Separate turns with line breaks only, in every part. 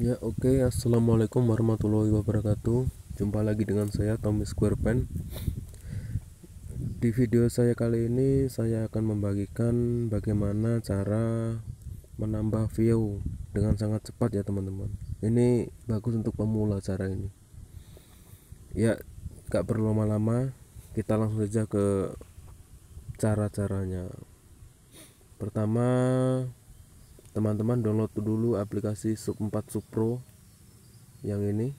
Ya oke okay. Assalamualaikum warahmatullahi wabarakatuh Jumpa lagi dengan saya Tommy Pen. Di video saya kali ini Saya akan membagikan Bagaimana cara Menambah view Dengan sangat cepat ya teman-teman Ini bagus untuk pemula cara ini Ya Gak perlu lama-lama Kita langsung saja ke Cara-caranya Pertama teman-teman download dulu aplikasi sub 4 sub pro yang ini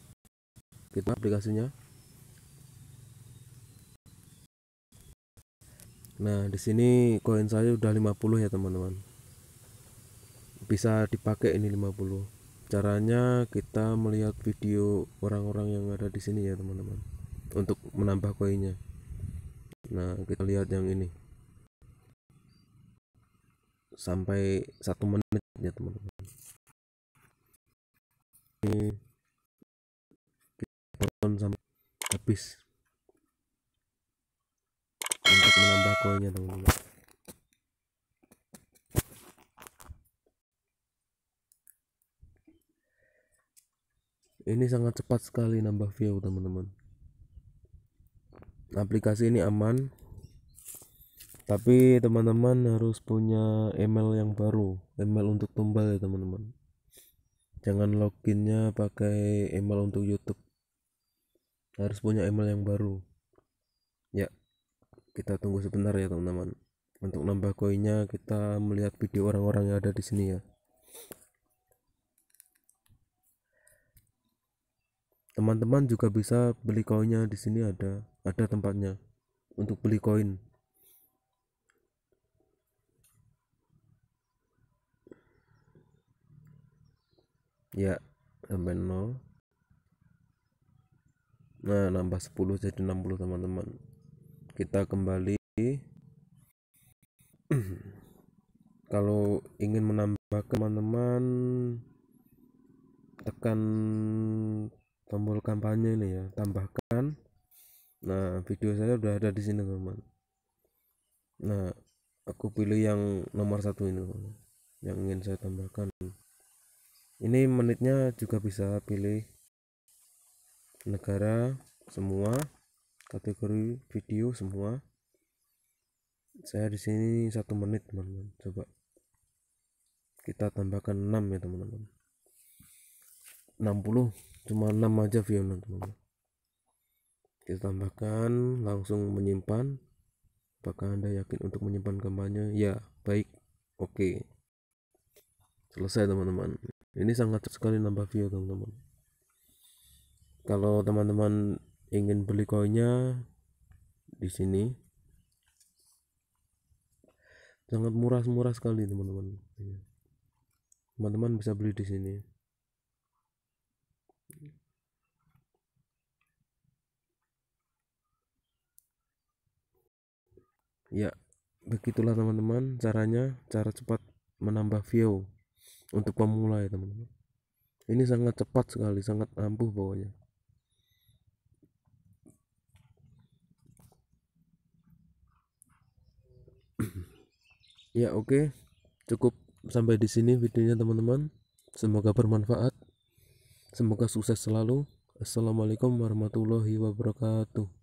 kita aplikasinya nah di sini koin saya udah 50 ya teman-teman bisa dipakai ini 50 caranya kita melihat video orang-orang yang ada di sini ya teman-teman untuk menambah koinnya nah kita lihat yang ini sampai satu menit ya teman-teman ini kita sampai habis untuk menambah koinnya teman-teman ini sangat cepat sekali nambah view teman-teman aplikasi ini aman tapi teman-teman harus punya email yang baru email untuk tumbal ya teman-teman jangan loginnya pakai email untuk YouTube harus punya email yang baru ya kita tunggu sebentar ya teman-teman untuk nambah koinnya kita melihat video orang-orang yang ada di sini ya teman-teman juga bisa beli koinnya di sini ada ada tempatnya untuk beli koin ya sampai 0 nah nambah 10 jadi 60 teman-teman kita kembali kalau ingin menambah teman-teman tekan tombol kampanye ini ya tambahkan nah video saya sudah ada di sini teman nah aku pilih yang nomor satu ini teman yang ingin saya tambahkan ini menitnya juga bisa pilih negara semua kategori video semua saya di sini satu menit teman-teman coba kita tambahkan 6 ya teman-teman 60 cuma 6 aja view teman-teman kita tambahkan langsung menyimpan apakah anda yakin untuk menyimpan kampanye ya baik oke okay. selesai teman-teman ini sangat sekali nambah view teman-teman kalau teman-teman ingin beli koinnya di sini sangat murah-murah sekali teman-teman iya. teman-teman bisa beli di sini ya begitulah teman-teman caranya cara cepat menambah view untuk pemula ya teman-teman ini sangat cepat sekali sangat ampuh pokoknya. ya oke okay. cukup sampai di sini videonya teman-teman semoga bermanfaat semoga sukses selalu assalamualaikum warahmatullahi wabarakatuh